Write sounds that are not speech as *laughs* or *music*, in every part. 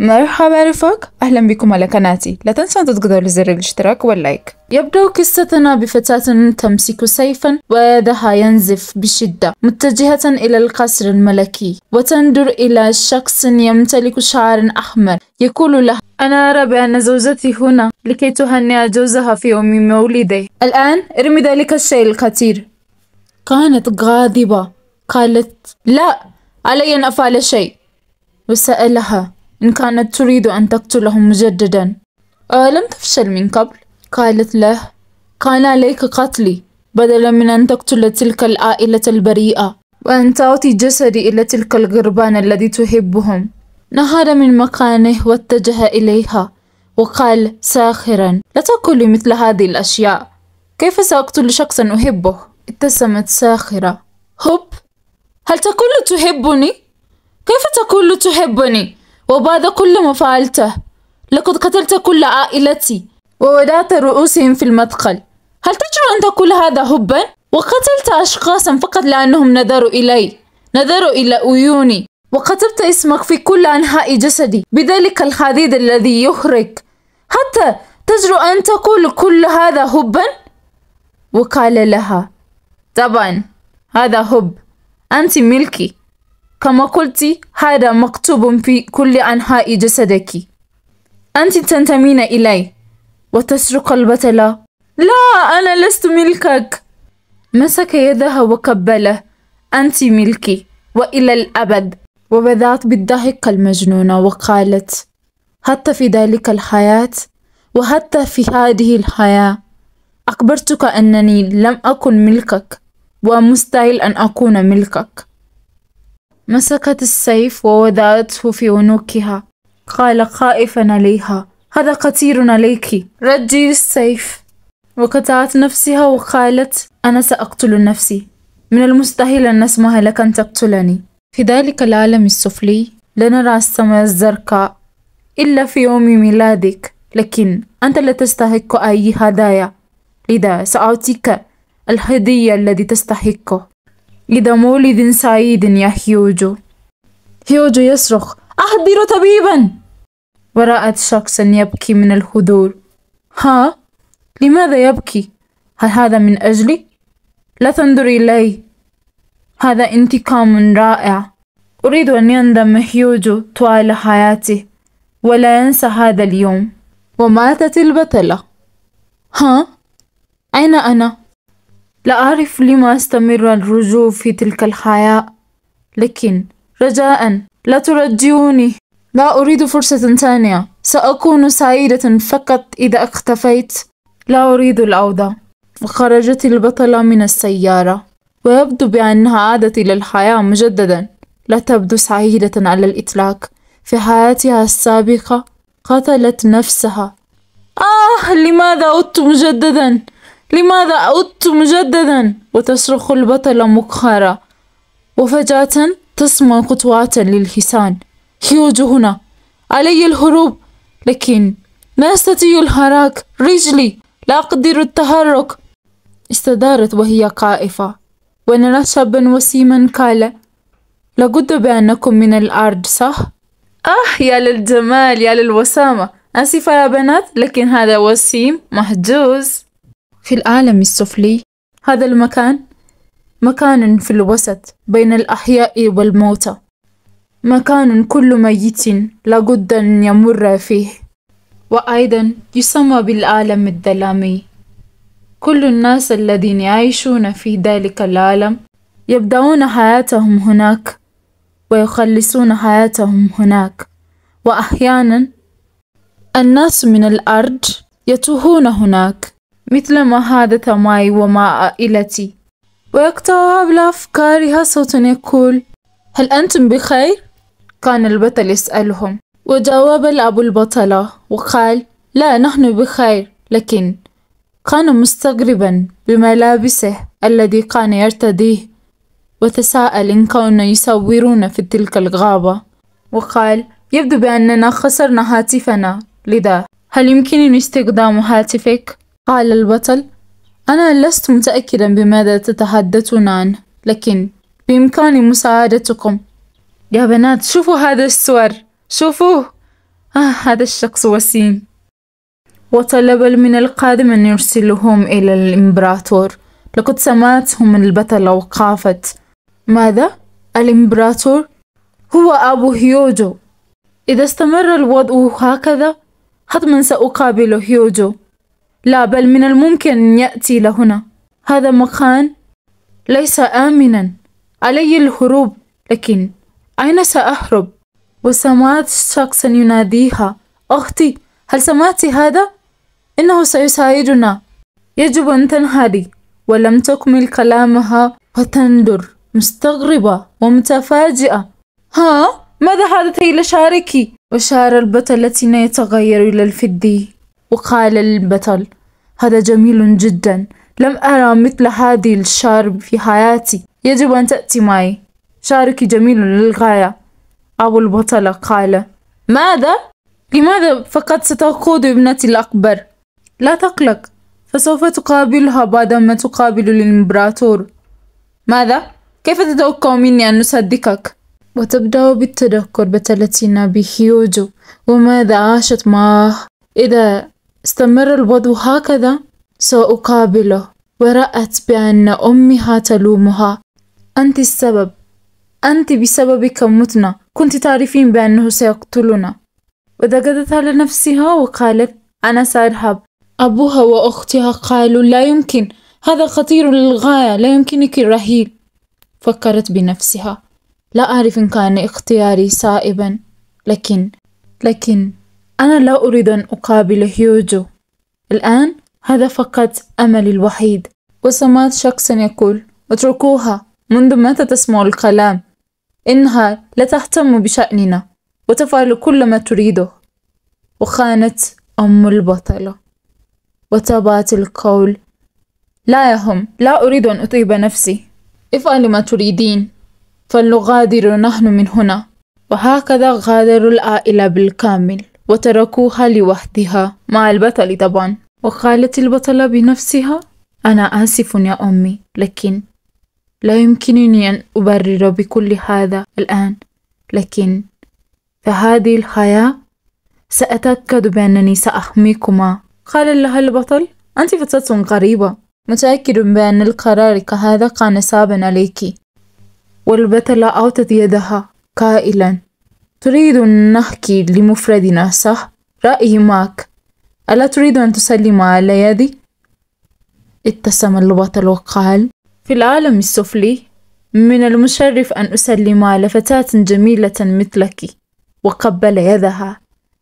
مرحبا رفاق أهلا بكم على قناتي لا تنسوا أن تضغطوا زر الاشتراك واللايك يبدو قصتنا بفتاة تمسك سيفا ويدها ينزف بشدة متجهة إلى القصر الملكي وتنظر إلى شخص يمتلك شعر أحمر يقول له أنا أرى بأن زوجتي هنا لكي تهنئ جوزها في يوم مولده الآن ارمي ذلك الشيء الخطير كانت غاضبة قالت لا علي أن أفعل شيء وسألها إن كانت تريد أن تقتلهم مجددا أه لم تفشل من قبل قالت له كان عليك قتلي بدلا من أن تقتل تلك العائلة البريئة وأن تعطي جسدي إلى تلك الغربان الذي تحبهم نهار من مكانه واتجه إليها وقال ساخرا لا تقولي مثل هذه الأشياء كيف سأقتل شخصا أحبه؟ ابتسمت ساخرة هوب هل تقول تحبني؟ كيف تقول تحبني؟ وبعد كل ما فعلته لقد قتلت كل عائلتي وودعت رؤوسهم في المدخل هل تجرؤ أن تقول هذا هبا؟ وقتلت أشخاصا فقط لأنهم نظروا إلي نظروا إلى عيوني وكتبت اسمك في كل أنحاء جسدي بذلك الحديد الذي يحرق حتى تجرؤ أن تقول كل هذا هبا؟ وقال لها طبعا هذا هب أنت ملكي كما قلت هذا مكتوب في كل أنحاء جسدك أنت تنتمين إلي وتسرق البتلة لا أنا لست ملكك مسك يدها وقبله أنت ملكي وإلى الأبد وبدأت بالضحك المجنونة وقالت حتى في ذلك الحياة وحتى في هذه الحياة أخبرتك أنني لم أكن ملكك ومستحيل أن أكون ملكك مسكت السيف ووضعته في عنقها قال خائفا عليها هذا قتير عليك ردي السيف وقطعت نفسها وقالت أنا سأقتل نفسي من المستحيل أن نسمح لك أن تقتلني في ذلك العالم السفلي لا نرى السماء الزرقاء إلا في يوم ميلادك لكن أنت لا تستحق أي هدايا لذا سأعطيك الهدية الذي تستحقه لدى مولد سعيد يا هيوجو هيوجو يصرخ أحضر طبيبا ورأت شخصا يبكي من الهدور ها؟ لماذا يبكي؟ هل هذا من أجلي؟ لا تنظر إلي هذا انتقام رائع أريد أن يندم هيوجو طوال حياته ولا ينسى هذا اليوم وماتت البطلة ها؟ أين أنا؟ لا أعرف لما أستمر الرجوع في تلك الحياة لكن رجاء لا ترجعوني لا أريد فرصة ثانية سأكون سعيدة فقط إذا اختفيت لا أريد العودة وخرجت البطلة من السيارة ويبدو بأنها عادت إلى الحياة مجددا لا تبدو سعيدة على الإطلاق في حياتها السابقة قتلت نفسها آه لماذا عدت مجددا لماذا عدت مجددا وتصرخ البطلة مقهرة وفجأة تسمع خطوات للحصان هيوج هنا علي الهروب لكن لا أستطيع الحراك رجلي لا أقدر التحرك استدارت وهي قائفة ونرى شابا وسيما قال لابد بأنكم من الأرض صح؟ آه يا للجمال يا للوسامة آسفة يا بنات لكن هذا وسيم محجوز في العالم السفلي هذا المكان مكان في الوسط بين الأحياء والموتى مكان كل ميت لابد أن يمر فيه وأيضا يسمى بالعالم الظلامي كل الناس الذين يعيشون في ذلك العالم يبدأون حياتهم هناك ويخلصون حياتهم هناك وأحيانا الناس من الأرض يتوهون هناك ما حدث معي ومع عائلتي ويقطعها أفكارها صوت يقول هل أنتم بخير؟ كان البطل يسألهم وجاوب الأب البطلة وقال لا نحن بخير لكن كان مستغربا بملابسه الذي كان يرتديه وتساءل إن كانوا يصورون في تلك الغابة وقال يبدو بأننا خسرنا هاتفنا لذا هل يمكنني استخدام هاتفك؟ قال البطل أنا لست متأكدا بماذا تتحدثون عنه لكن بإمكاني مساعدتكم يا بنات شوفوا هذا الصور شوفوه آه هذا الشخص وسيم وطلب من القادم أن يرسلهم إلى الإمبراطور لقد سمعتهم البطلة وقافت ماذا؟ الإمبراطور؟ هو أبو هيوجو إذا استمر الوضع هكذا حتما سأقابل هيوجو لا بل من الممكن أن يأتي لهنا هذا مكان ليس آمنا علي الهروب لكن أين سأهرب؟ وسمعت شخصا يناديها أختي هل سمعت هذا؟ إنه سيساعدنا يجب أن تنهاري ولم تكمل كلامها وتندر مستغربة ومتفاجئة ها؟ ماذا حدث إلى شعرك؟ وشعر التي يتغير إلى الفدي وقال البطل هذا جميل جدا لم أرى مثل هذه الشارب في حياتي يجب أن تأتي معي شارك جميل للغاية أبو البطلة قال ماذا؟ لماذا فقد ستقود ابنتي الأكبر؟ لا تقلق فسوف تقابلها بعدما تقابل الإمبراطور ماذا؟ كيف تتوقع مني أن نصدقك؟ وتبدأ بالتذكر بطلتنا بهيوجو وماذا عاشت معه إذا استمر الوضع هكذا سأقابله ورأت بأن أمها تلومها أنت السبب أنت بسببك متنا كنت تعرفين بأنه سيقتلنا وذقدت على نفسها وقالت أنا سأذهب أبوها وأختها قالوا لا يمكن هذا خطير للغاية لا يمكنك الرحيل فكرت بنفسها لا أعرف إن كان اختياري صائبا لكن لكن أنا لا أريد أن أقابل هيوجو الآن هذا فقط أملي الوحيد وسمعت شخص يقول اتركوها منذ متى تسمع الكلام إنها لا تهتم بشأننا وتفعل كل ما تريده وخانت أم البطلة وتابعت القول لا يهم لا أريد أن أطيب نفسي افعل ما تريدين فلنغادر نحن من هنا وهكذا غادروا العائلة بالكامل وتركوها لوحدها مع البطل طبعا وقالت البطلة بنفسها أنا آسف يا أمي لكن لا يمكنني أن أبرر بكل هذا الآن لكن فهذه الحياة سأتأكد بأنني سأحميكما قال لها البطل أنت فتاة غريبة متأكد بأن القرار كهذا كان صعبا عليك والبطلة أعطت يدها قائلا تريد أن نحكي لمفردنا صح؟ رأيي معك ألا تريد أن تسلم على يدي؟ اتسم البطل وقال في العالم السفلي من المشرف أن أسلم على فتاة جميلة مثلك وقبل يدها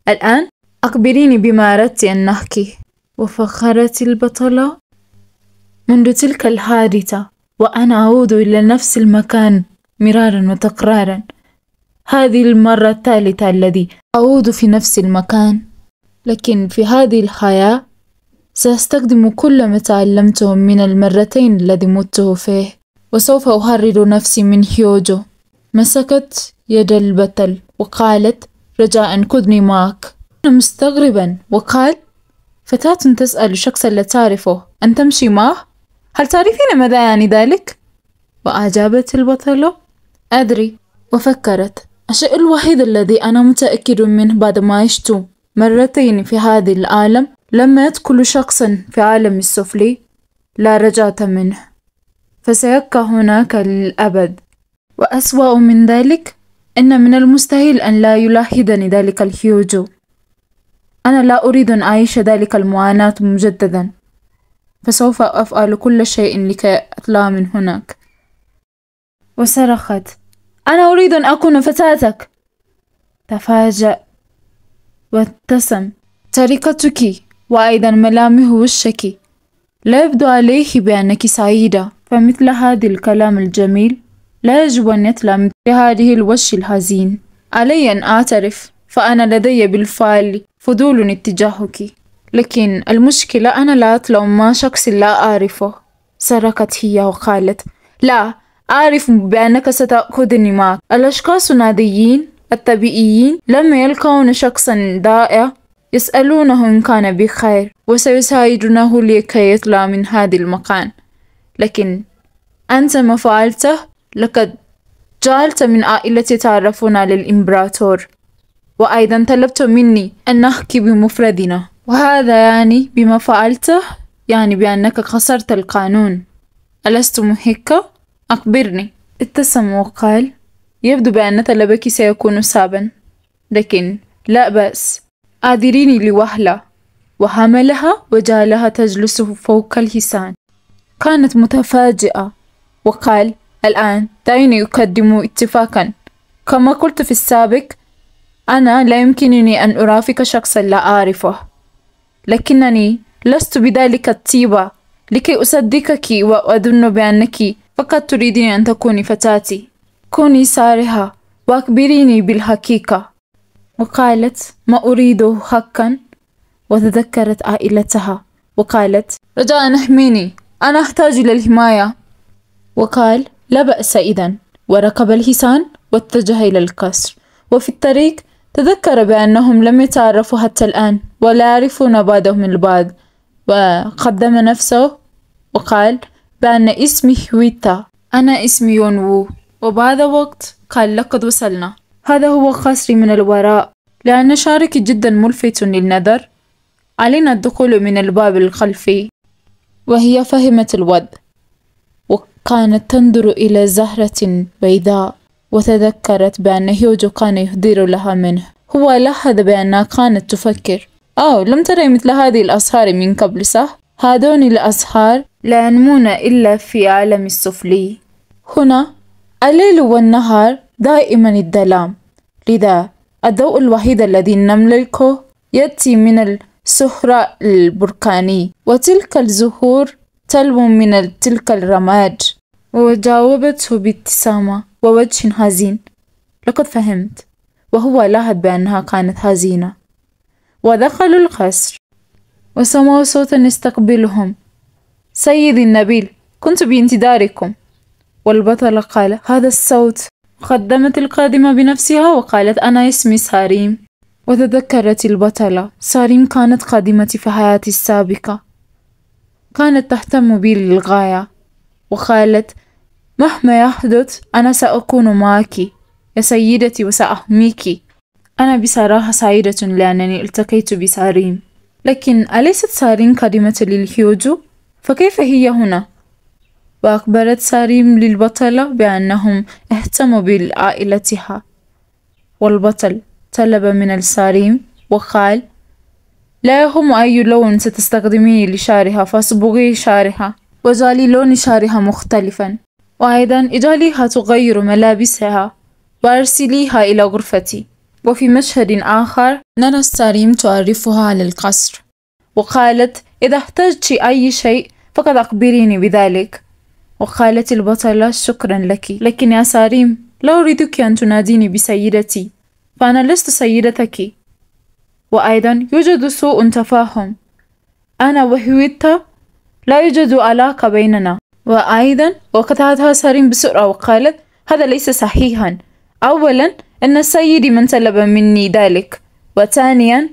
الآن أخبريني بما أردت أن نحكي وفخرت البطلة منذ تلك الحادثة وأنا أعود إلى نفس المكان مرارا وتكرارا هذه المرة الثالثة الذي أعود في نفس المكان لكن في هذه الحياة سأستخدم كل ما تعلمته من المرتين الذي مت فيه وسوف أحرر نفسي من هيوجو مسكت يد البتل وقالت رجاء خذني معك أنا مستغربا وقال فتاة تسأل شخصا لا تعرفه أن تمشي معه هل تعرفين ماذا يعني ذلك؟ وأجابت البطلة أدري وفكرت الشيء الوحيد الذي أنا متأكد منه بعد ما عشت مرتين في هذا العالم لما يدخل شخص في عالم السفلي لا رجعة منه فسيبقى هناك للأبد وأسوأ من ذلك إن من المستحيل أن لا يلاحظني ذلك الهيوجو أنا لا أريد أن أعيش ذلك المعاناة مجددا فسوف أفعل كل شيء لكي أطلع من هناك وصرخت أنا أريد أن أكون فتاتك تفاجأ وابتسم طريقتك وأيضا ملامح وشك لا يبدو عليه بأنك سعيدة فمثل هذا الكلام الجميل لا يجب أن يطلع مثل هذه الوش الحزين علي أن أعترف فأنا لدي بالفعل فضول اتجاهك لكن المشكلة أنا لا أطلع مع شخص لا أعرفه صرخت هي وقالت لا أعرف بأنك ستأخذني معك الأشخاص الناديين الطبيعيين لما يلقون شخصا ضائع يسألونه إن كان بخير وسيساعدونه لكي يطلع من هذا المكان لكن أنت ما فعلته لقد جعلت من عائلة تعرفون على الإمبراطور وأيضا طلبت مني أن نحكي بمفردنا وهذا يعني بما فعلته يعني بأنك خسرت القانون ألست محقة؟ أخبرني ابتسم وقال يبدو بأن طلبك سيكون صعبا لكن لا بأس أعذريني لوهلة وحملها وجعلها تجلس فوق الحصان كانت متفاجئة وقال الآن دعيني أقدم اتفاقا كما قلت في السابق أنا لا يمكنني أن أرافق شخصا لا أعرفه لكنني لست بذلك الطيبة لكي أصدقك وأظن بأنك فقط تريدين أن تكوني فتاتي كوني سارحة وأخبريني بالحقيقة وقالت ما أريده حقا وتذكرت عائلتها وقالت رجاء احميني أنا أحتاج إلى الحماية وقال لا بأس إذا وركب الحصان واتجه إلى القصر وفي الطريق تذكر بأنهم لم يتعرفوا حتى الآن ولا يعرفون بعضهم البعض وقدم نفسه وقال بأن اسمي هويتا أنا اسمي وو وبهذا وقت قال لقد وصلنا هذا هو قصري من الوراء لأن شعرك جدا ملفت للنظر علينا الدخول من الباب الخلفي وهي فهمت الوضع وكانت تنظر إلى زهرة بيضاء وتذكرت بأن هيوجو كان يهدر لها منه هو لاحظ بأنها كانت تفكر أو آه، لم ترى مثل هذه الأزهار من قبل صح؟ هذون الأسحار لا ينمون إلا في عالم السفلي هنا الليل والنهار دائما الظلام لذا الضوء الوحيد الذي نملكه يأتي من الصحراء البركاني وتلك الزهور تلو من تلك الرماد وجاوبته بابتسامة ووجه حزين لقد فهمت وهو لاحظ بأنها كانت حزينة ودخلوا القصر وسمعوا صوتا يستقبلهم سيدي النبيل كنت بانتظاركم والبطل قال هذا الصوت قدمت القادمة بنفسها وقالت أنا اسمي ساريم وتذكرت البطلة ساريم كانت قادمة في حياتي السابقة كانت تهتم بي للغاية وقالت مهما يحدث أنا سأكون معك يا سيدتي وسأحميك أنا بصراحة سعيدة لأنني التقيت بساريم لكن أليست سارين قادمة للهيوجو؟ فكيف هي هنا؟ وأخبرت سارين للبطلة بأنهم اهتموا بعائلتها والبطل طلب من السارين وقال لا يهم أي لون ستستخدميه لشعرها فاصبغي شعرها وجعلي لون شعرها مختلفا وأيضا اجعليها تغير ملابسها وأرسليها إلى غرفتي وفي مشهد آخر نرى الساريم تعرفها على القصر وقالت إذا احتجت أي شيء فقد أخبريني بذلك وقالت البطلة شكرا لك لكن يا ساريم لا أريدك أن تناديني بسيدتي فأنا لست سيدتك وأيضا يوجد سوء تفاهم أنا وهويتا لا يوجد علاقة بيننا وأيضا وقطعتها ساريم بسرعة وقالت هذا ليس صحيحا أولا إن سيدي من طلب مني ذلك وثانيا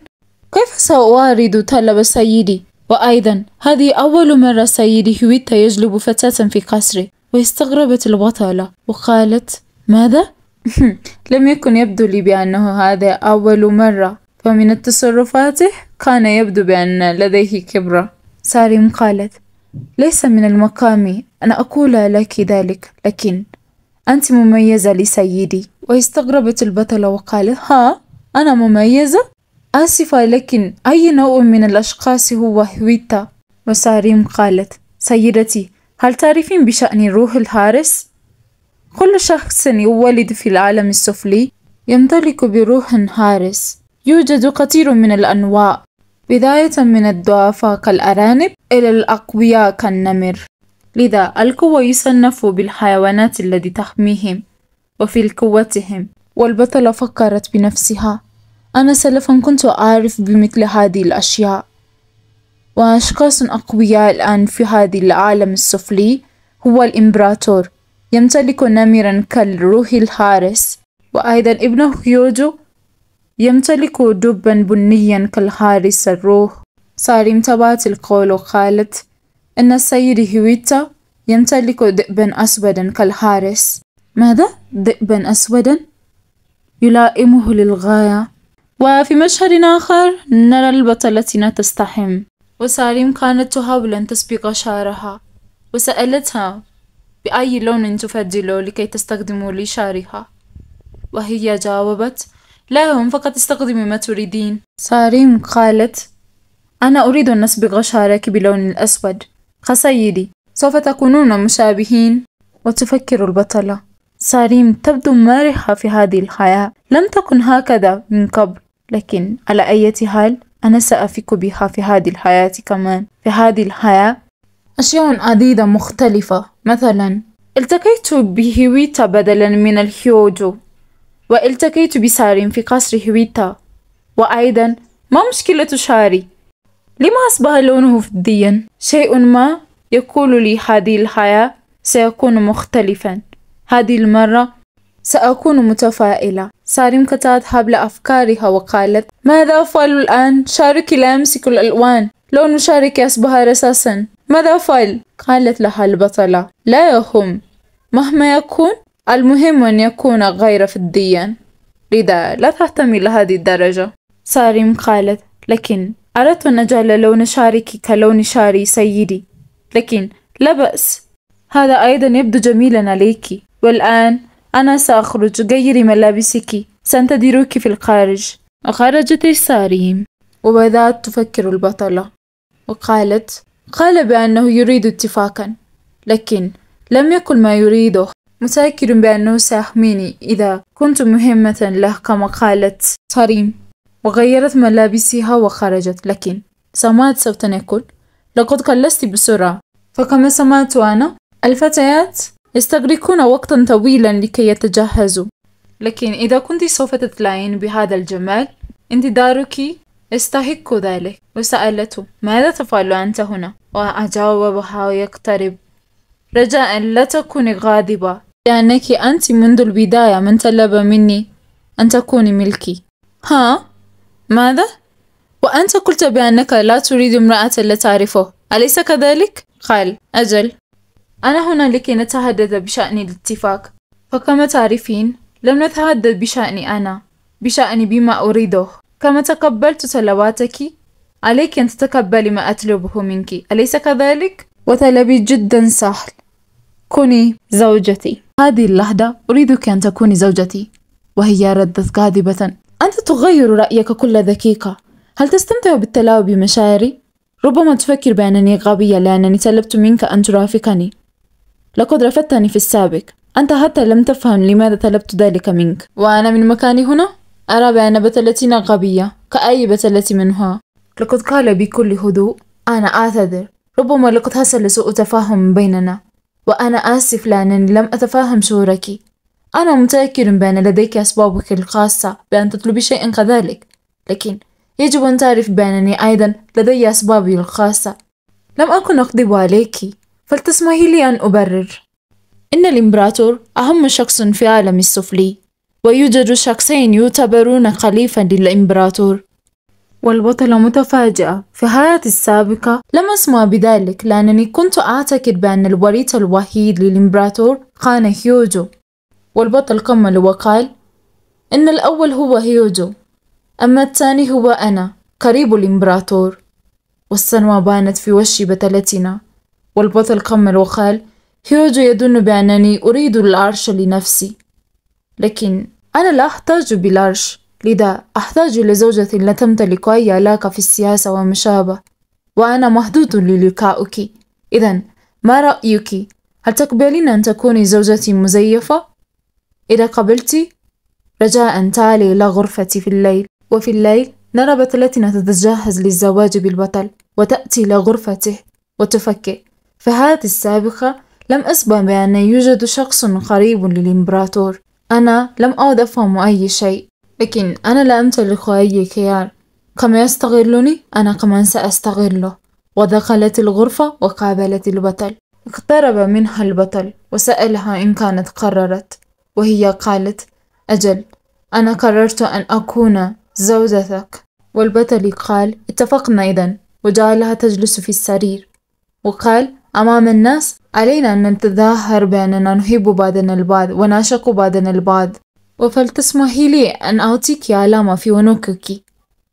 كيف سأوارد طلب سيدي وأيضا هذه أول مرة سيدي هويتا يجلب فتاة في قصري واستغربت البطلة وقالت ماذا؟ *laughs* لم يكن يبدو لي بأنه هذا أول مرة فمن تصرفاته كان يبدو بأن لديه كبرة ساريم قالت ليس من المقام أن أقول لك ذلك لكن أنت مميزة لسيدي واستغربت البطلة وقالت ها أنا مميزة؟ آسفة لكن أي نوع من الأشخاص هو هويتا؟ وساريم قالت سيدتي هل تعرفين بشأن روح الحارس؟ كل شخص يولد في العالم السفلي يمتلك بروح حارس يوجد كثير من الأنواع بداية من الضعفاء كالأرانب إلى الأقوياء كالنمر لذا الكوى يصنف بالحيوانات التي تحميهم وفي قوتهم والبطلة فكرت بنفسها أنا سلفا كنت أعرف بمثل هذه الأشياء وأشخاص أقوياء الآن في هذا العالم السفلي هو الإمبراطور يمتلك نمرا كالروح الحارس وأيضا ابنه هيوجو يمتلك دبا بنيا كالحارس الروح صار تبعت القول وقالت إن السيد هويتا يمتلك دبا أسودا كالحارس ماذا؟ ذئبا أسودا يلائمه للغاية وفي مشهد آخر نرى البطلة تستحم وساريم كانت تحاول أن تسبق شعرها وسألتها بأي لون تفضل لكي تستخدم لشعرها وهي جاوبت لا هم فقط استخدمي ما تريدين ساريم قالت أنا أريد أن أسبق شعرك بلون الأسود خسيدي سوف تكونون مشابهين وتفكر البطلة ساريم تبدو مرحة في هذه الحياة لم تكن هكذا من قبل لكن على أي حال أنا سأفك بها في هذه الحياة كمان في هذه الحياة أشياء عديدة مختلفة مثلا التقيت بهويتا بدلا من الهيوجو والتقيت بساريم في قصر هويتا وأيضا ما مشكلة شعري؟ لما أصبح لونه فضيا؟ شيء ما يقول لي هذه الحياة سيكون مختلفا هذه المرة سأكون متفائلة سارم قطعت حبل أفكارها وقالت ماذا أفعل الآن؟ شاركي لا يمسك الألوان لون نشارك يصبح رصاصا ماذا أفعل؟ قالت لها البطلة لا يهم مهما يكون المهم أن يكون غير فديا لذا لا تهتمي لهذه الدرجة سارم قالت لكن أردت أن أجعل لون شعرك كلون شعري سيدي لكن لا بأس هذا أيضا يبدو جميلا عليك والآن أنا سأخرج غيري ملابسك سنتظرك في الخارج خرجت ساريم وبدأت تفكر البطلة وقالت قال بأنه يريد اتفاقا لكن لم يقل ما يريده متأكد بأنه سيحميني إذا كنت مهمة له كما قالت صريم وغيرت ملابسها وخرجت لكن سمعت صوتا يقول لقد قلست بسرعة فكما سمعت أنا الفتيات يستغرقون وقتا طويلا لكي يتجهزوا لكن إذا كنت سوف تطلعين بهذا الجمال انتظارك يستحق ذلك وسألته ماذا تفعل أنت هنا وأجاوبها يقترب رجاء لا تكوني غاضبة لأنك أنت منذ البداية من طلب مني أن تكوني ملكي ها ماذا وأنت قلت بأنك لا تريد امرأة لا تعرفه أليس كذلك؟ قال أجل أنا هنا لكي نتحدث بشأن الاتفاق فكما تعرفين لم نتحدث بشأني أنا بشأن بما أريده كما تقبلت تلواتك عليك أن تتقبلي ما أطلبه منك أليس كذلك؟ وطلبي جدا سهل كوني زوجتي هذه اللحظة أريدك أن تكوني زوجتي وهي ردت غاضبة أنت تغير رأيك كل دقيقة هل تستمتع بالتلاعب بمشاعري؟ ربما تفكر بأنني غبية لأنني طلبت منك أن ترافقني لقد رفضتني في السابق أنت حتى لم تفهم لماذا طلبت ذلك منك وأنا من مكاني هنا أرى بأن بتلتنا غبية كأي بتلة منها لقد قال بكل هدوء أنا أعتذر ربما لقد حصل سوء تفاهم بيننا وأنا آسف لأنني لم أتفهم شعورك أنا متأكد بأن لديك أسبابك الخاصة بأن تطلبي شيئا كذلك لكن يجب أن تعرف بأنني أيضا لدي أسبابي الخاصة لم أكن أكذب عليك فلتسمحي لي أن أبرر إن الإمبراطور أهم شخص في عالم السفلي ويوجد شخصين يعتبرون خليفة للإمبراطور والبطلة متفاجئة في حياتي السابقة لم أسمع بذلك لأنني كنت أعتقد بأن الوريث الوحيد للإمبراطور كان هيوجو والبطل كمل وقال إن الأول هو هيوجو أما الثاني هو أنا قريب الإمبراطور والسنوة بانت في وش بتلتنا والبطل كمل وقال هيروجو يظن بأنني أريد العرش لنفسي لكن أنا لا أحتاج بالعرش لذا أحتاج لزوجة لا تمتلك أي علاقة في السياسة وما شابه وأنا محدود للقاؤك إذا ما رأيك؟ هل تقبلين أن تكوني زوجتي مزيفة؟ إذا قبلت رجاء تعالي إلى غرفتي في الليل وفي الليل نرى بطلتنا تتجهز للزواج بالبطل وتأتي إلى غرفته وتفكر في حياتي السابقة لم أسبق بأن يوجد شخص قريب للإمبراطور أنا لم أعد أفهم أي شيء لكن أنا لا أمتلك أي خيار كما يستغلني أنا كمان سأستغله ودخلت الغرفة وقابلت البطل اقترب منها البطل وسألها إن كانت قررت وهي قالت أجل أنا قررت أن أكون زوجتك والبطل قال اتفقنا إذا وجعلها تجلس في السرير وقال أمام الناس علينا أن نتظاهر بأننا نحب بعضنا البعض ونعشق بعضنا البعض وفلتسمحي لي أن أعطيك علامة في عنقك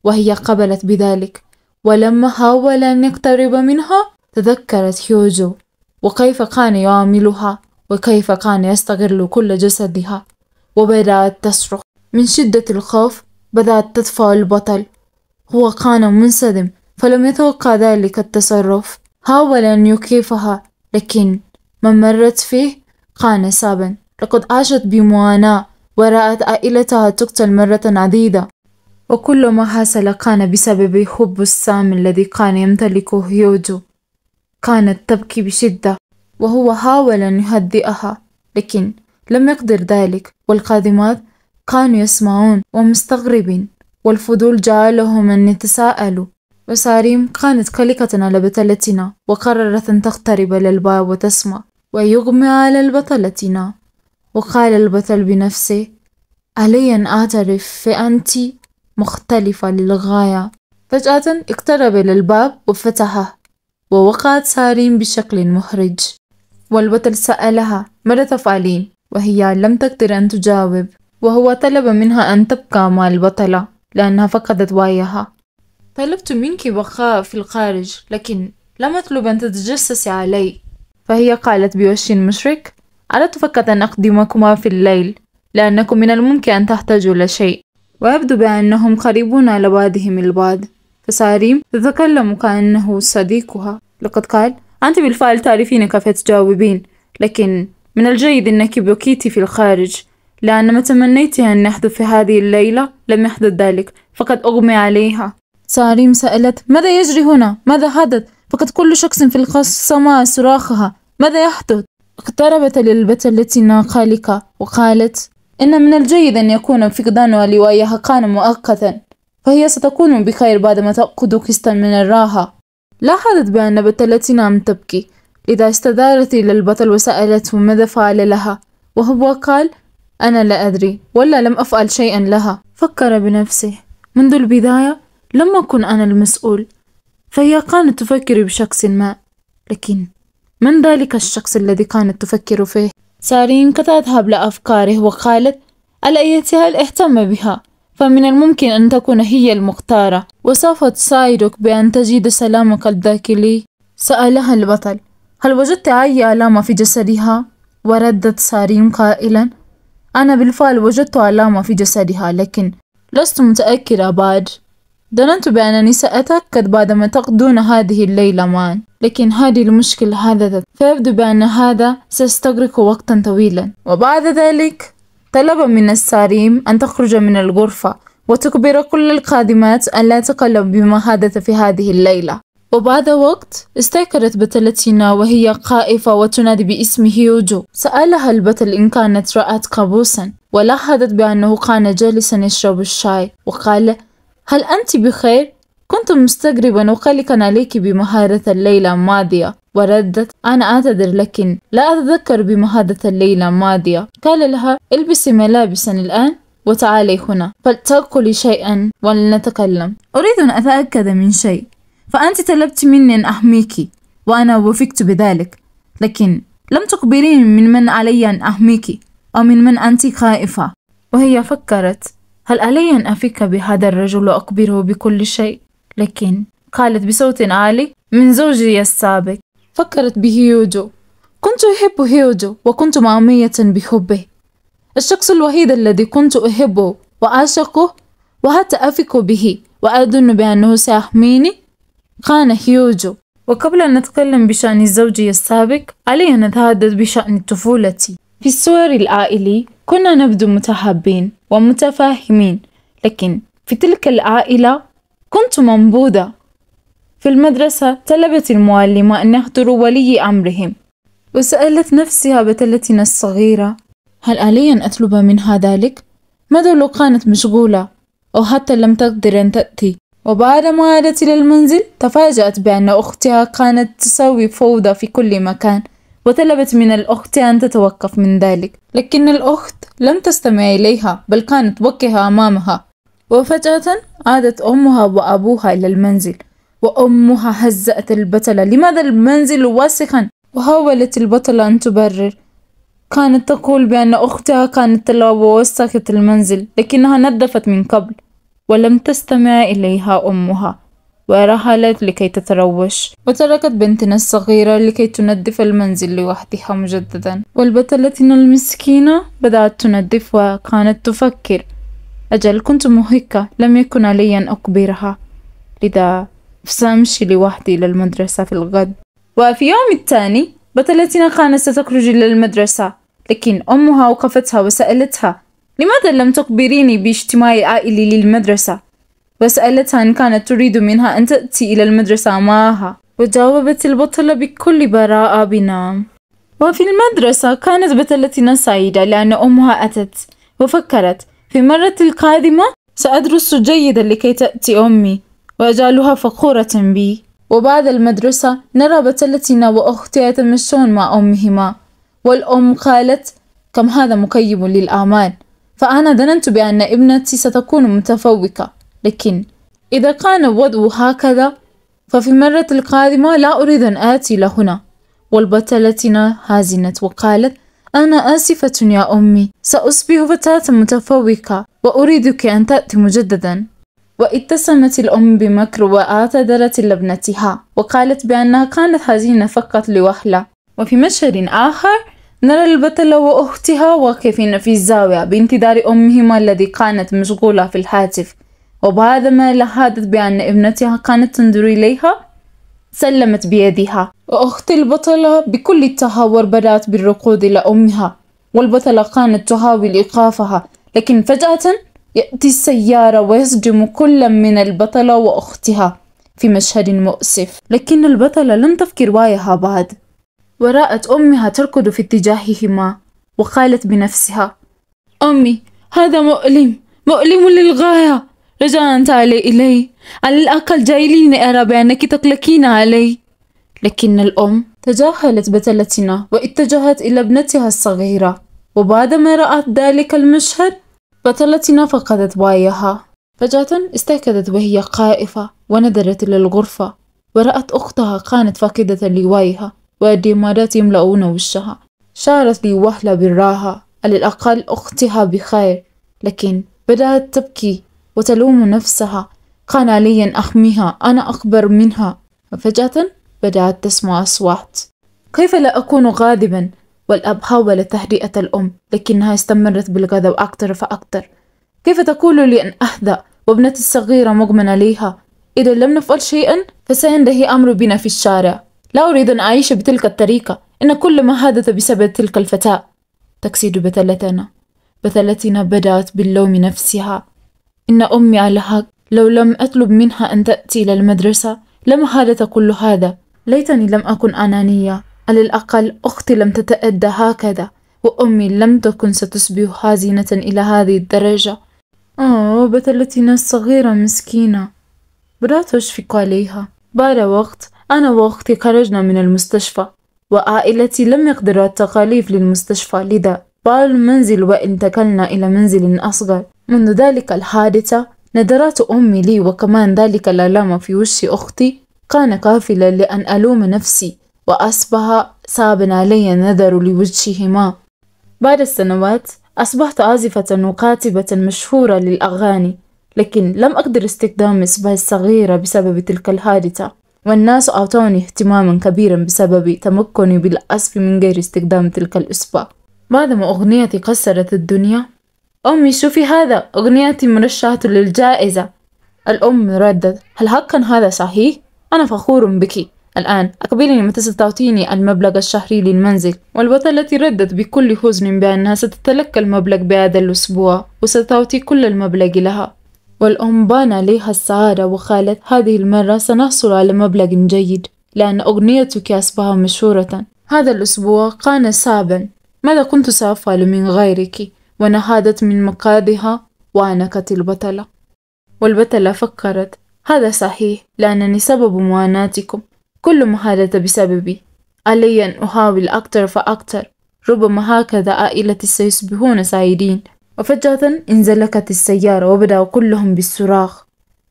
وهي قبلت بذلك ولما حاول أن يقترب منها تذكرت هيوجو وكيف كان يعاملها وكيف كان يستغل كل جسدها وبدأت تصرخ من شدة الخوف بدأت تدفع البطل هو كان منصدم فلم يتوقع ذلك التصرف حاول أن يكيفها لكن ما مرت فيه كان صعبا لقد عاشت بمعاناة ورأت عائلتها تقتل مرة عديدة وكل ما حصل كان بسبب حب السام الذي كان يمتلكه يوجو كانت تبكي بشدة وهو حاول أن يهدئها لكن لم يقدر ذلك والخادمات كانوا يسمعون ومستغربين والفضول جعلهم أن يتساءلوا وساريم كانت قلقة على بطلتنا وقررت أن تقترب للباب وتسمع ويغمى على البطلتنا وقال البطل بنفسه علي أن أعترف فأنت مختلفة للغاية فجأة اقترب للباب وفتحه ووقعت ساريم بشكل محرج والبطل سألها ماذا تفعلين وهي لم تقدر أن تجاوب وهو طلب منها أن تبقى مع البطلة لأنها فقدت وعيها طلبت منك بقاء في الخارج لكن لم أطلب أن تتجسسي علي فهي قالت بوش مشرك أردت فقط أن أقدمكما في الليل لأنكم من الممكن أن تحتاجوا لشيء ويبدو بأنهم قريبون على بعضهم البعض فساريم تتكلم كأنه صديقها لقد قال أنت بالفعل تعرفين كيف تجاوبين لكن من الجيد أنك بكيتي في الخارج لأن ما تمنيت أن يحدث في هذه الليلة لم يحدث ذلك فقد أغمي عليها ساريم سألت ماذا يجري هنا؟ ماذا حدث؟ فقد كل شخص في القصر سمع صراخها ماذا يحدث؟ اقتربت للبتة التي ناقلك وقالت إن من الجيد أن يكون فقدانها لوايها كان مؤقتا فهي ستكون بخير بعدما تأخذ كستا من الراحة لاحظت بأن التي نام تبكي إذا استدارت إلى البطل وسألته ماذا فعل لها وهو قال أنا لا أدري ولا لم أفعل شيئا لها فكر بنفسه منذ البداية لم أكن أنا المسؤول فهي كانت تفكر بشخص ما لكن من ذلك الشخص الذي كانت تفكر فيه؟ سارين كتذهب لأفكاره وقالت على أية حال اهتم بها فمن الممكن أن تكون هي المختارة وسوف تساعدك بأن تجد سلامك الداخلي سألها البطل هل وجدت أي علامة في جسدها؟ وردت سارين قائلا أنا بالفعل وجدت علامة في جسدها لكن لست متأكدة بعد ظننت بأنني سأتأكد بعدما تقضون هذه الليلة معا لكن هذه المشكلة حدثت فيبدو بأن هذا سيستغرق وقتا طويلا وبعد ذلك طلب من الساريم أن تخرج من الغرفة وتخبر كل القادمات أن لا تقلب بما حدث في هذه الليلة وبعد وقت استيقظت بطلتنا وهي خائفة وتنادي باسم هيوجو سألها البطل إن كانت رأت قابوسا ولاحظت بأنه كان جالسا يشرب الشاي وقال هل أنت بخير؟ كنت مستغربا وقلقا عليك بمهارة الليلة الماضية وردت أنا أعتذر لكن لا أتذكر بمهارة الليلة الماضية قال لها البسي ملابسا الآن وتعالي هنا فلتأكلي شيئا ولنتكلم أريد أن أتأكد من شيء فأنت طلبت مني أن أحميك وأنا وفقت بذلك لكن لم تخبريني من من علي أن أحميك أو من من أنت خائفة وهي فكرت هل علي أن أفك بهذا الرجل وأخبره بكل شيء؟ لكن قالت بصوت عالي من زوجي السابق فكرت بهيوجو كنت أحب هيوجو وكنت معمية بحبه الشخص الوحيد الذي كنت أحبه وأعشقه وحتى أفك به وأظن بأنه سيحميني كان هيوجو وقبل أن نتكلم بشأن زوجي السابق علي أن نتحدث بشأن طفولتي في الصور العائلي كنا نبدو متحابين ومتفاهمين لكن في تلك العائلة كنت منبوذة في المدرسة طلبت المعلمة أن يحضروا ولي أمرهم وسألت نفسها بتلتنا الصغيرة هل علي أن أطلب منها ذلك؟ ماذا لو كانت مشغولة أو حتى لم تقدر أن تأتي؟ وبعد ما عادت إلى المنزل تفاجأت بأن أختها كانت تسوي فوضى في كل مكان وطلبت من الأخت أن تتوقف من ذلك لكن الأخت لم تستمع إليها بل كانت بكها أمامها وفجأة عادت أمها وأبوها إلى المنزل وأمها هزأت البطلة لماذا المنزل واسخا وحاولت البطلة أن تبرر كانت تقول بأن أختها كانت تلعب ووسخت المنزل لكنها نظفت من قبل ولم تستمع إليها أمها ورحلت لكي تتروش وتركت بنتنا الصغيرة لكي تنظف المنزل لوحدها مجددا والبطلتنا المسكينة بدأت تنظف وكانت تفكر أجل كنت مهكة لم يكن علي أن أكبرها لذا سأمشي لوحدي إلى المدرسة في الغد وفي يوم الثاني بطلتنا كانت ستخرج إلى المدرسة لكن أمها وقفتها وسألتها لماذا لم تخبريني باجتماع عائلي للمدرسة؟ وسألتها إن كانت تريد منها أن تأتي إلى المدرسة معها وجاوبت البطلة بكل براءة بنعم وفي المدرسة كانت بطلتنا سعيدة لأن أمها أتت وفكرت في مرة القادمة سأدرس جيدا لكي تأتي أمي وأجعلها فخورة بي وبعد المدرسة نرى بطلتنا وأختي يتمشون مع أمهما والأم قالت كم هذا مكيب للأعمال فأنا ظننت بأن ابنتي ستكون متفوقة لكن إذا كان الوضع هكذا ففي المرة القادمة لا أريد أن آتي لهنا والبطلتنا هازنت وقالت أنا آسفة يا أمي سأصبح فتاة متفوقة وأريدك أن تأتي مجددا واتسمت الأم بمكر واعتذرت لابنتها وقالت بأنها كانت حزينة فقط لوهلة وفي مشهد آخر نرى البطلة وأختها واقفين في الزاوية بانتظار أمهما الذي كانت مشغولة في الهاتف وبهذا ما لحادت بأن ابنتها كانت تنظر إليها سلمت بيدها وأخت البطلة بكل التهور بدأت بالركود إلى أمها والبطلة كانت تحاول إيقافها لكن فجأة يأتي السيارة ويصدم كل من البطلة وأختها في مشهد مؤسف لكن البطلة لم تفكر وعيها بعد ورأت أمها تركض في اتجاههما وقالت بنفسها أمي هذا مؤلم مؤلم للغاية رجاء تعالي إلي على الأقل جايليني أرى بأنك تقلقين علي لكن الأم تجاهلت بتلتنا واتجهت إلى ابنتها الصغيرة وبعدما رأت ذلك المشهد بتلتنا فقدت وعيها فجأة استيقظت وهي خائفة ونظرت إلى الغرفة ورأت أختها كانت فاقدة لوايها والدمارات يملؤون وشها شعرت بوهلة بالراحة على الأقل أختها بخير لكن بدأت تبكي وتلوم نفسها قال لي أحميها أنا أكبر منها وفجأة بدأت تسمع أصوات كيف لا أكون غاضبا والأب حاول تهدئة الأم لكنها استمرت بالغضب أكثر فأكثر كيف تقول لي أن أهدأ وابنتي الصغيرة مغمنة عليها إذا لم نفعل شيئا فسينتهي أمر بنا في الشارع لا أريد أن أعيش بتلك الطريقة إن كل ما حدث بسبب تلك الفتاة تكسيد بتلتنا بتلتنا بدأت باللوم نفسها إن أمي على هاك لو لم أطلب منها أن تأتي إلى المدرسة لما حدث كل هذا ليتني لم أكن أنانية على الأقل أختي لم تتأدى هكذا وأمي لم تكن ستصبح حزينة إلى هذه الدرجة آه بتلتنا الصغيرة مسكينة بدأت أشفق عليها بعد وقت أنا وأختي خرجنا من المستشفى وعائلتي لم يقدروا التكاليف للمستشفى لذا بعد المنزل وانتقلنا إلى منزل أصغر منذ ذلك الحادثة نظرات أمي لي وكمان ذلك الألم في وش أختي كان كافلا لأن ألوم نفسي وأصبح صعبا علي النظر لوجههما بعد السنوات أصبحت عازفة وكاتبة مشهورة للأغاني لكن لم أقدر استخدام مصباح الصغيرة بسبب تلك الحادثة والناس أعطوني اهتماما كبيرا بسبب تمكني بالأسف من غير استخدام تلك الأسبوع بعدما أغنيتي كسرت الدنيا أمي شوفي هذا أغنيتي مرشحة للجائزة الأم ردت هل حقا هذا صحيح؟ أنا فخور بك الآن أقبلي متى ستعطيني المبلغ الشهري للمنزل والبطلة التي ردت بكل حزن بأنها ستتلقى المبلغ بهذا الأسبوع وستعطي كل المبلغ لها والأم بان عليها السعادة وقالت هذه المرة سنحصل على مبلغ جيد لأن أغنيتك أصبح مشهورة هذا الأسبوع كان صعبا ماذا كنت سأفعل من غيرك؟ ونهضت من مقادها وعانقت البطلة والبطلة فكرت هذا صحيح لأنني سبب معاناتكم كل ما حدث بسببي علي أن أحاول أكثر فأكثر ربما هكذا عائلتي سيصبحون سعيدين وفجأة انزلقت السيارة وبدأوا كلهم بالصراخ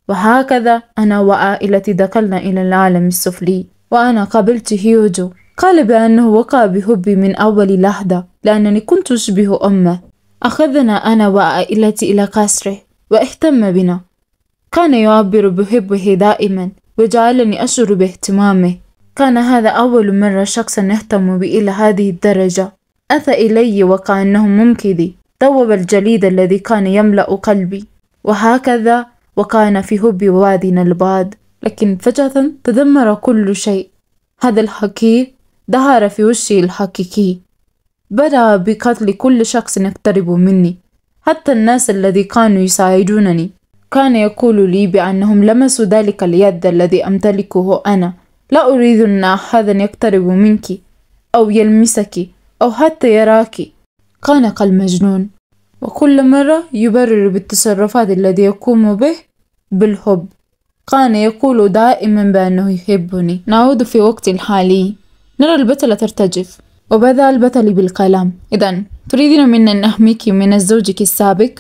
وهكذا أنا وعائلتي دخلنا إلى العالم السفلي وأنا قابلت هيوجو قال بأنه وقع بحبي من أول لحظة لأنني كنت أشبه أمه أخذنا أنا وعائلتي إلى قصره واهتم بنا كان يعبر بحبه دائما وجعلني أشعر باهتمامه كان هذا أول مرة شخصا يهتم بي إلى هذه الدرجة أتى إلي وكأنه منقذي ذوب الجليد الذي كان يملأ قلبي وهكذا وكان في هب وادنا البعد لكن فجأة تدمر كل شيء هذا الحكي ظهر في وشي الحقيقي بدأ بقتل كل شخص يقترب مني حتى الناس الذي كانوا يساعدونني كان يقول لي بأنهم لمسوا ذلك اليد الذي أمتلكه أنا لا أريد أن أحدا يقترب منك أو يلمسك أو حتى يراك كان كالمجنون وكل مرة يبرر بالتصرفات التي يقوم به بالحب كان يقول دائما بأنه يحبني نعود في وقت الحالي نرى البتلة ترتجف وبدأ البطل بالكلام إذا تريدين منا أن أحميك من زوجك السابق؟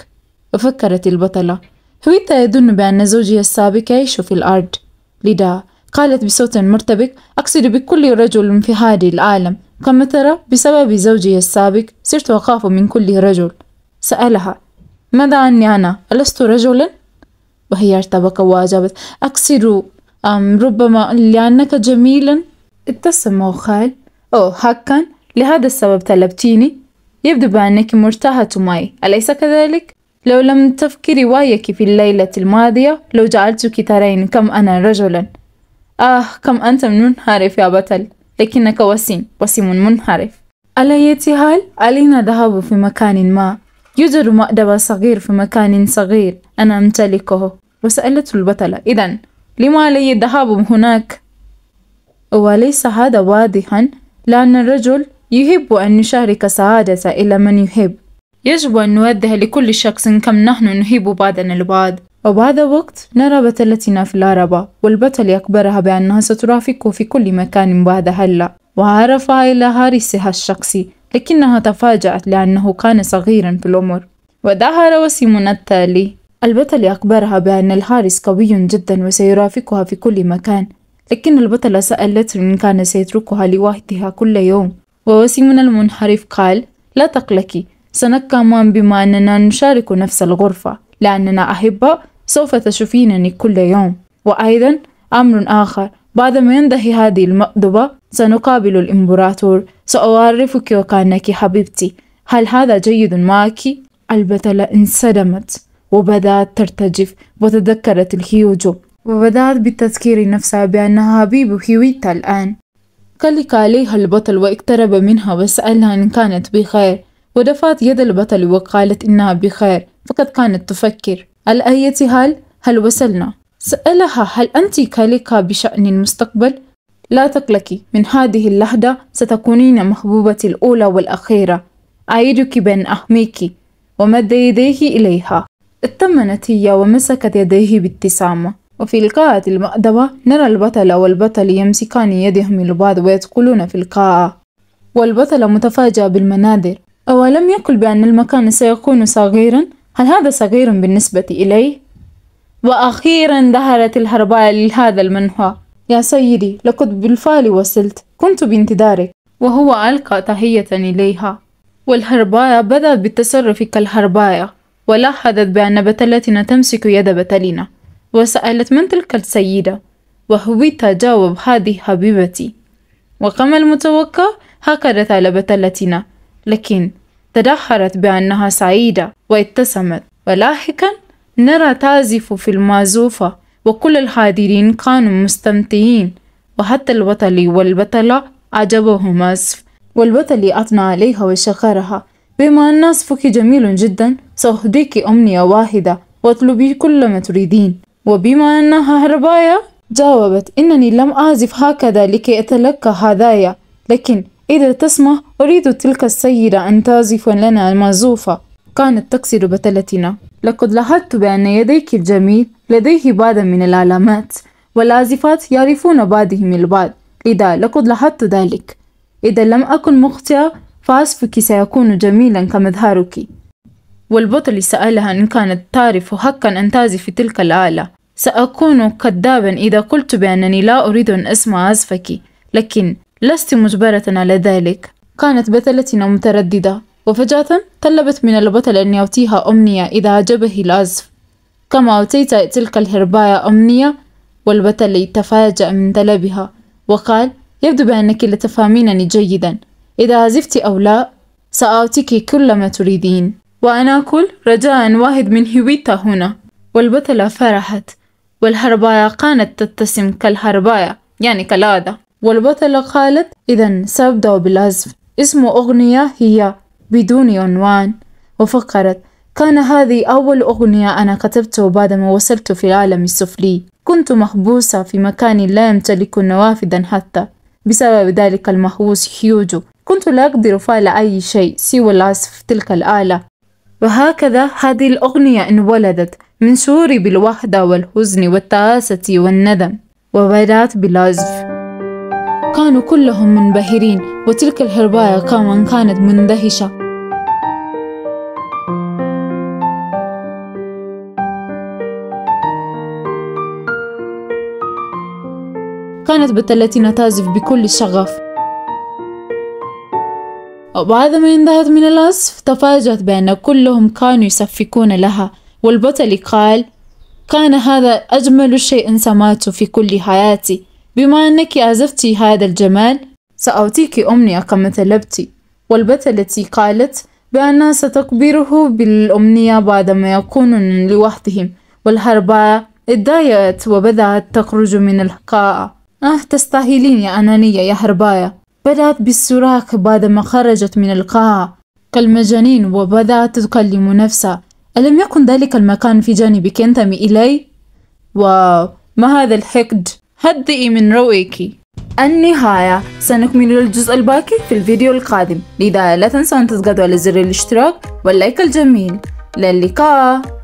وفكرت البطلة هويتا يظن بأن زوجها السابق يعيش في الأرض لذا قالت بصوت مرتبك أقصد بكل رجل في هذا العالم كما ترى بسبب زوجي السابق صرت أخاف من كل رجل سألها ماذا عني أنا؟ ألست رجلا؟ وهي ارتبك وأجابت أقصد ربما لأنك جميلا ابتسم وخال أوه حقا لهذا السبب طلبتيني يبدو بأنك مرتاحة معي أليس كذلك؟ لو لم تفكري روايك في الليلة الماضية لو جعلتك ترين كم أنا رجلا آه كم أنت منحرف يا بطل لكنك وسيم وسيم منحرف على أي حال علينا الذهاب في مكان ما يوجد مأدبة صغير في مكان صغير أنا أمتلكه وسألت البطلة إذا لما علي الذهاب هناك وليس هذا واضحا لأن الرجل يحب أن نشارك سعادته إلى من يحب يجب أن نوضح لكل شخص كم نحن نحب بعضنا البعض وبعد وقت نرى بطلتنا في العربة والبطل يخبرها بأنها سترافقه في كل مكان بعد هلا وعرفها إلى هارسها الشخصي لكنها تفاجأت لأنه كان صغيرا في العمر وظهر وسيم التالي البطل أخبرها بأن الحارس قوي جدا وسيرافقها في كل مكان لكن البطل سألته إن كان سيتركها لوحدها كل يوم ووسيمنا المنحرف قال لا تقلقي سنكمان بما أننا نشارك نفس الغرفة لأننا أحبة سوف تشوفينني كل يوم وأيضا أمر آخر بعدما ينتهي هذه المأدبة سنقابل الإمبراطور سأعرفك وكأنك حبيبتي هل هذا جيد معك؟ البتلة انصدمت وبدأت ترتجف وتذكرت الهيوجو وبدأت بالتذكير نفسها بأنها حبيب هيويتا الآن قلق عليها البطل واقترب منها وسألها إن كانت بخير ودفعت يد البطل وقالت إنها بخير فقد كانت تفكر على أي حال هل وصلنا؟ سألها هل أنت قلقة بشأن المستقبل؟ لا تقلقي من هذه اللحظة ستكونين محبوبتي الأولى والأخيرة أعيدك بأن أحميك ومد يديه إليها اتمنت هي ومسكت يديه بابتسامة وفي القاعة المأدبة نرى البطل والبطل يمسكان يدهم لبعض ويدخلون في القاعة والبطل متفاجأ بالمناظر أو لم يقل بأن المكان سيكون صغيرا هل هذا صغير بالنسبة إليه؟ وأخيرا ظهرت الهرباء لهذا المنحى يا سيدي لقد بالفعل وصلت كنت بانتظارك وهو ألقى تحية إليها والهرباية بدأت بالتصرف كالهرباية ولاحظت بأن بتلتنا تمسك يد بتلنا وسألت من تلك السيدة وهو جاوب هذه حبيبتي وكما المتوقع هكذا ثعلبت اللاتينة لكن تدهورت بأنها سعيدة وابتسمت ولاحقا نرى تعزف في المعزوفة وكل الحاضرين كانوا مستمتعين وحتى البطل والبطلة أعجبهما أصف والبطل أثنى عليها وشكرها بما أن أصفك جميل جدا سأهديك أمنية واحدة واطلبي كل ما تريدين وبما أنها هرباية جاوبت إنني لم أعزف هكذا لكي أتلقى هدايا لكن إذا تسمح أريد تلك السيدة أن تعزف لنا المعزوفة كانت تكسر بتلتنا لقد لاحظت بأن يديك الجميل لديه بعضا من العلامات والعازفات يعرفون بعضهم البعض لذا لقد لاحظت ذلك إذا لم أكن مخطئة فعزفك سيكون جميلا كمظهرك والبطل سألها إن كانت تعرف حقا أن تعزف تلك الآلة سأكون كذابا إذا قلت بأنني لا أريد أن أسمع عزفك لكن لست مجبرة على ذلك كانت بثلتنا مترددة وفجأة طلبت من البطل أن يعطيها أمنية إذا عجبه العزف كما أعطيت تلك الهرباية أمنية والبطل تفاجأ من طلبها وقال يبدو بأنك لتفهمينني جيدا إذا عزفت أو لا سأعطيك كل ما تريدين وأنا أقول رجاء واحد من هويتا هنا والبطلة فرحت والهربايا كانت تتسم كالهربايا يعني كالعادة والبطلة قالت إذا سأبدأ بالعزف اسم أغنية هي بدون عنوان وفكرت كان هذه أول أغنية أنا كتبته ما وصلت في العالم السفلي كنت محبوسة في مكان لا يمتلك نوافذا حتى بسبب ذلك المهووس هيوجو كنت لا أقدر فعل أي شيء سوى العزف في تلك الآلة وهكذا هذه الأغنية انولدت من شعوري بالوحدة والحزن والتعاسة والندم وبدأت بالعزف كانوا كلهم منبهرين وتلك الهرباية كمان كانت مندهشة كانت بتلتنا تعزف بكل شغف وبعد ما انتهت من العزف تفاجأت بأن كلهم كانوا يصفقون لها والبطل قال كان هذا أجمل شيء سمعته في كل حياتي بما أنك عزفت هذا الجمال سأعطيك أمنية كما طلبت والبتلة قالت بأنها ستخبره بالأمنية بعدما يكون لوحدهم والهرباء اتضايقت وبدأت تخرج من القاعة آه تستاهلين يا أنانية يا هرباية بدأت بالصراخ بعدما خرجت من القاعة كالمجانين وبدأت تكلم نفسها ألم يكن ذلك المكان في جانبك ينتمي إلي؟ واو ما هذا الحقد هدئي من رؤيك النهاية سنكمل الجزء الباقي في الفيديو القادم لذا لا تنسوا أن تضغطوا على زر الاشتراك واللايك الجميل للقاء